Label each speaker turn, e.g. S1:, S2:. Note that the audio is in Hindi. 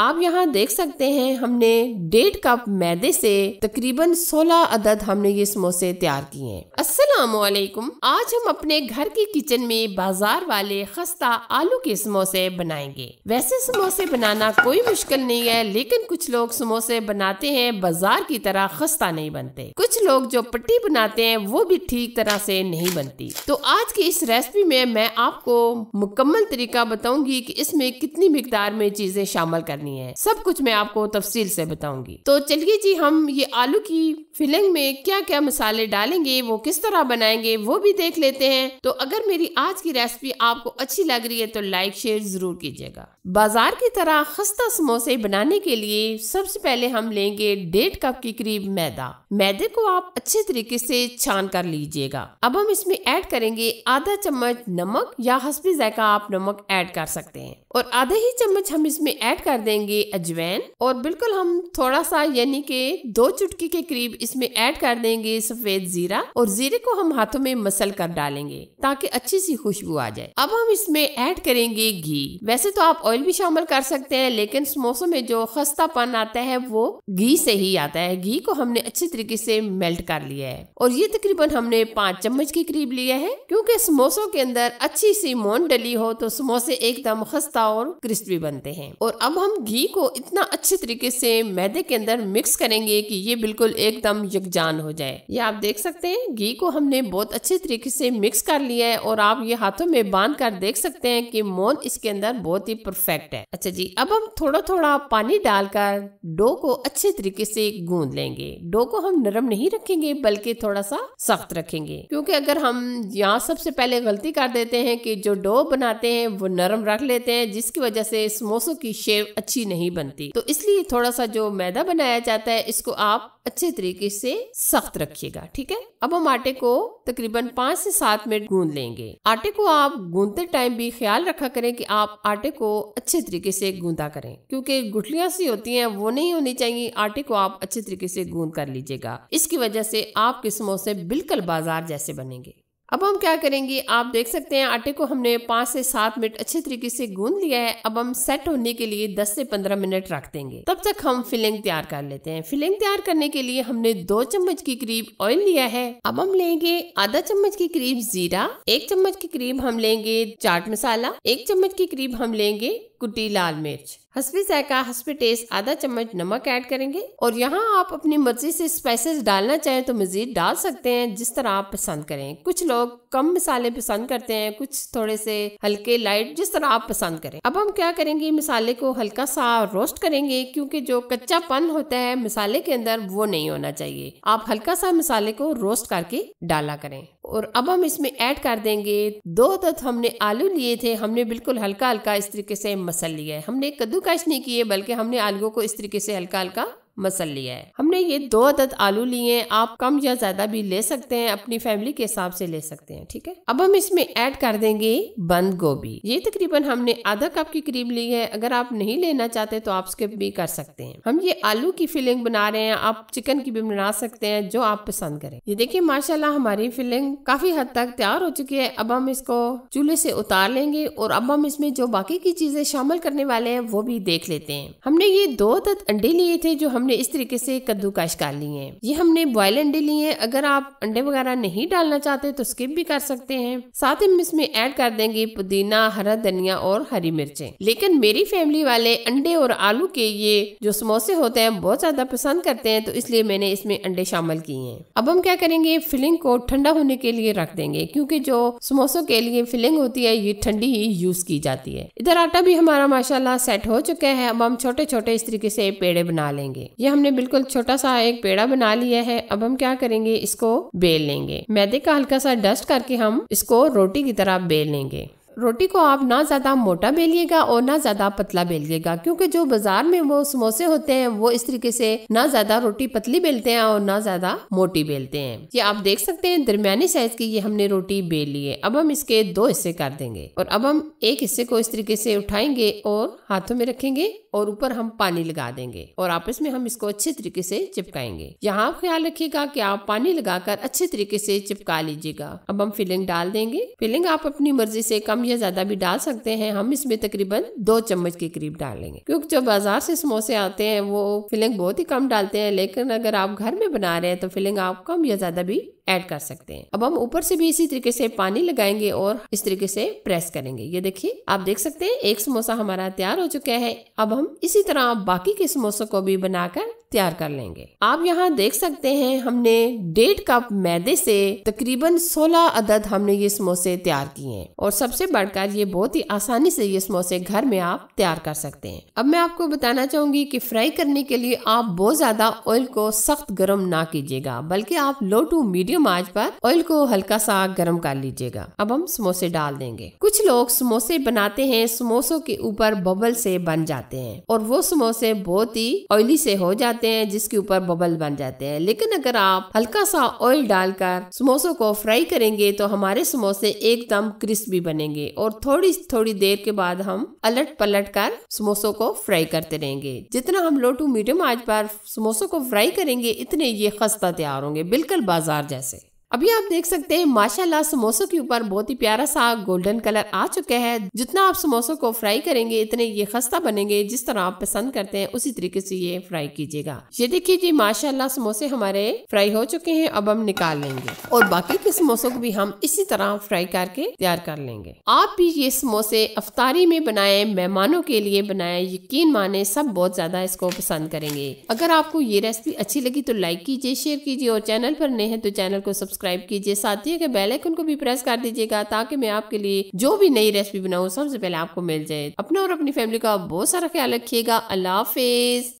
S1: आप यहाँ देख सकते हैं हमने डेढ़ कप मैदे से तकरीबन 16 अदद हमने ये समोसे तैयार किए हैं अस्सलाम वालेकुम आज हम अपने घर के किचन में बाजार वाले खस्ता आलू के समोसे बनाएंगे वैसे समोसे बनाना कोई मुश्किल नहीं है लेकिन कुछ लोग समोसे बनाते हैं बाजार की तरह खस्ता नहीं बनते कुछ लोग जो पट्टी बनाते हैं वो भी ठीक तरह से नहीं बनती तो आज की इस रेसिपी में मैं आपको मुकम्मल तरीका बताऊंगी की इसमें कितनी मकदार में चीजें शामिल करनी करनी है सब कुछ मैं आपको तफसील से बताऊंगी तो चलिए जी हम ये आलू की फिलिंग में क्या क्या मसाले डालेंगे वो किस तरह बनाएंगे वो भी देख लेते हैं तो अगर मेरी आज की रेसिपी आपको अच्छी लग रही है तो लाइक शेयर जरूर कीजिएगा बाजार की तरह खस्ता समोसे बनाने के लिए सबसे पहले हम लेंगे डेढ़ कप के करीब मैदा मैदे को आप अच्छे तरीके से छान कर लीजिएगा अब हम इसमें ऐड करेंगे आधा चम्मच नमक या हसबी जायका आप नमक ऐड कर सकते हैं और आधे ही चम्मच हम इसमें ऐड कर देंगे अजवैन और बिल्कुल हम थोड़ा सा यानी के दो चुटकी के करीब इसमें ऐड कर देंगे सफेद जीरा और जीरे को हम हाथों में मसल कर डालेंगे ताकि अच्छी सी खुशबू आ जाए अब हम इसमें ऐड करेंगे घी वैसे तो आप ऑयल भी शामिल कर सकते हैं लेकिन समोसों में जो खस्तापन आता है वो घी से ही आता है घी को हमने अच्छे तरीके से मेल्ट कर लिया है और ये तकरीबन हमने पाँच चम्मच के करीब लिया है क्योंकि समोसों के अंदर अच्छी सी मोन डली हो तो समोसे एकदम खस्ता पास्ता और क्रिस्पी बनते हैं और अब हम घी को इतना अच्छे तरीके से मैदे के अंदर मिक्स करेंगे कि ये बिल्कुल एकदम यकजान हो जाए ये आप देख सकते हैं घी को हमने बहुत अच्छे तरीके से मिक्स कर लिया है और आप ये हाथों में बांध कर देख सकते हैं कि मोन इसके अंदर बहुत ही परफेक्ट है अच्छा जी अब हम थोड़ा थोड़ा पानी डालकर डो को अच्छे तरीके से गूंद लेंगे डो को हम नरम नहीं रखेंगे बल्कि थोड़ा सा सख्त रखेंगे क्योंकि अगर हम यहाँ सबसे पहले गलती कर देते हैं कि जो डो बनाते हैं वो नरम रख लेते हैं जिसकी वजह से समोसों की शेप अच्छी नहीं बनती तो इसलिए थोड़ा सा जो मैदा बनाया जाता है इसको आप अच्छे तरीके से सख्त रखिएगा ठीक है अब हम आटे को तकरीबन पाँच से सात मिनट गूंद लेंगे आटे को आप गूंदते टाइम भी ख्याल रखा करें कि आप आटे को अच्छे तरीके से गूंदा करें क्योंकि गुठलियां सी होती हैं वो नहीं होनी चाहिए आटे को आप अच्छे तरीके से गूंद कर लीजिएगा इसकी वजह से आपके समोसे बिल्कुल बाजार जैसे बनेंगे अब हम क्या करेंगे आप देख सकते हैं आटे को हमने पाँच से सात मिनट अच्छे तरीके से गूंद लिया है अब हम सेट होने के लिए दस से पंद्रह मिनट रख देंगे तब तक हम फिलिंग तैयार कर लेते हैं फिलिंग तैयार करने के लिए हमने दो चम्मच के करीब ऑयल लिया है अब हम लेंगे आधा चम्मच के करीब जीरा एक चम्मच के करीब हम लेंगे चाट मसाला एक चम्मच के करीब हम लेंगे कुटी लाल मिर्च हसबी जायका हसबी टेस्ट आधा चम्मच नमक ऐड करेंगे और यहाँ आप अपनी मर्जी से स्पाइसेस डालना चाहें तो मजीद डाल सकते हैं जिस तरह आप पसंद करें कुछ लोग कम मसाले पसंद करते हैं कुछ थोड़े से हल्के लाइट जिस तरह आप पसंद करें अब हम क्या करेंगे मसाले को हल्का सा रोस्ट करेंगे क्योंकि जो कच्चा पन होता है मसाले के अंदर वो नहीं होना चाहिए आप हल्का सा मसाले को रोस्ट करके डाला करें और अब हम इसमें ऐड कर देंगे दो तत्व हमने आलू लिए थे हमने बिल्कुल हल्का हल्का इस तरीके से मसल लिया है हमने कद्दूकश नहीं किए बल्कि हमने आलुओं को इस तरीके से हल्का हल्का मसल लिया है हमने ये दो अदद आलू लिए हैं आप कम या ज्यादा भी ले सकते हैं अपनी फैमिली के हिसाब से ले सकते हैं ठीक है अब हम इसमें ऐड कर देंगे बंद गोभी ये तकरीबन हमने आधा कप की क्रीम ली है अगर आप नहीं लेना चाहते तो आप स्किप भी कर सकते हैं हम ये आलू की फिलिंग बना रहे हैं आप चिकन की भी बना सकते हैं जो आप पसंद करें ये देखिए माशाल्लाह हमारी फिलिंग काफी हद तक तैयार हो चुकी है अब हम इसको चूल्हे से उतार लेंगे और अब हम इसमें जो बाकी की चीजें शामिल करने वाले हैं वो भी देख लेते हैं हमने ये दो तत् अंडे लिए थे जो हमने हमने इस तरीके से काश कर लिए हैं ये हमने बॉयल अंडे लिए हैं अगर आप अंडे वगैरह नहीं डालना चाहते तो स्किप भी कर सकते हैं साथ ही हम इसमें ऐड कर देंगे पुदीना हरा धनिया और हरी मिर्चें लेकिन मेरी फैमिली वाले अंडे और आलू के ये जो समोसे होते हैं बहुत ज्यादा पसंद करते हैं तो इसलिए मैंने इसमें अंडे शामिल किए हैं अब हम क्या करेंगे फिलिंग को ठंडा होने के लिए रख देंगे क्योंकि जो समोसों के लिए फिलिंग होती है ये ठंडी ही यूज की जाती है इधर आटा भी हमारा माशाला सेट हो चुका है अब हम छोटे छोटे इस तरीके से पेड़े बना लेंगे ये हमने बिल्कुल छोटा सा एक पेड़ा बना लिया है अब हम क्या करेंगे इसको बेल लेंगे मैदे का हल्का सा डस्ट करके हम इसको रोटी की तरह बेल लेंगे रोटी को आप ना ज़्यादा मोटा बेलिएगा और ना ज़्यादा पतला बेलिएगा क्योंकि जो बाजार में वो समोसे होते हैं वो इस तरीके से ना ज़्यादा रोटी पतली बेलते हैं और ना ज़्यादा मोटी बेलते हैं ये आप देख सकते हैं दरमियानी साइज की ये हमने रोटी बेल ली है अब हम इसके दो हिस्से कर देंगे और अब हम एक हिस्से को इस तरीके से उठाएंगे और हाथों में रखेंगे और ऊपर हम पानी लगा देंगे और आपस में हम इसको अच्छे तरीके से चिपकाएंगे यहाँ ख्याल रखिएगा कि आप पानी लगाकर अच्छे तरीके से चिपका लीजिएगा अब हम फिलिंग डाल देंगे फिलिंग आप अपनी मर्जी से कम कम या ज़्यादा भी डाल सकते हैं हम इसमें तकरीबन दो चम्मच के करीब डालेंगे क्योंकि जो बाजार से समोसे आते हैं वो फिलिंग बहुत ही कम डालते हैं लेकिन अगर आप घर में बना रहे हैं तो फिलिंग आप कम या ज़्यादा भी ऐड कर सकते हैं अब हम ऊपर से भी इसी तरीके से पानी लगाएंगे और इस तरीके से प्रेस करेंगे ये देखिए आप देख सकते हैं एक समोसा हमारा तैयार हो चुका है अब हम इसी तरह बाकी के समोसों को भी बनाकर तैयार कर लेंगे आप यहाँ देख सकते हैं हमने डेढ़ कप मैदे से तकरीबन 16 अदद हमने ये समोसे तैयार किए हैं और सबसे बढ़कर ये बहुत ही आसानी से ये समोसे घर में आप तैयार कर सकते हैं अब मैं आपको बताना चाहूंगी कि फ्राई करने के लिए आप बहुत ज्यादा ऑयल को सख्त गर्म ना कीजिएगा बल्कि आप लो टू मीडियम मीडियम आंच पर ऑयल को हल्का सा गर्म कर लीजिएगा अब हम समोसे डाल देंगे कुछ लोग समोसे बनाते हैं समोसों के ऊपर बबल से बन जाते हैं और वो समोसे बहुत ही ऑयली से हो जाते हैं जिसके ऊपर बबल बन जाते हैं लेकिन अगर आप हल्का सा ऑयल डालकर समोसों को फ्राई करेंगे तो हमारे समोसे एकदम क्रिस्पी बनेंगे और थोड़ी थोड़ी देर के बाद हम अलट पलट कर समोसों को फ्राई करते रहेंगे जितना हम लो टू मीडियम आंच पर समोसों को फ्राई करेंगे इतने ये खस्ता तैयार होंगे बिल्कुल बाजार जैसे अभी आप देख सकते हैं माशाल्लाह समोसों के ऊपर बहुत ही प्यारा सा गोल्डन कलर आ चुका है जितना आप समोसों को फ्राई करेंगे इतने ये खस्ता बनेंगे जिस तरह आप पसंद करते हैं उसी तरीके से ये फ्राई कीजिएगा ये देखिए जी माशाल्लाह समोसे हमारे फ्राई हो चुके हैं अब हम निकाल लेंगे और बाकी के समोसों को भी हम इसी तरह फ्राई करके तैयार कर लेंगे आप भी ये समोसे अफतारी में बनाए मेहमानों के लिए बनाए यकीन माने सब बहुत ज्यादा इसको पसंद करेंगे अगर आपको ये रेसिपी अच्छी लगी तो लाइक कीजिए शेयर कीजिए और चैनल पर नए है तो चैनल को सब्सक्राइब सब्सक्राइब कीजिए साथ ही बेल आइकन को भी प्रेस कर दीजिएगा ताकि मैं आपके लिए जो भी नई रेसिपी बनाऊँ सबसे पहले आपको मिल जाए अपना और अपनी फैमिली का बहुत सारा ख्याल रखिएगा अल्लाह हाफिज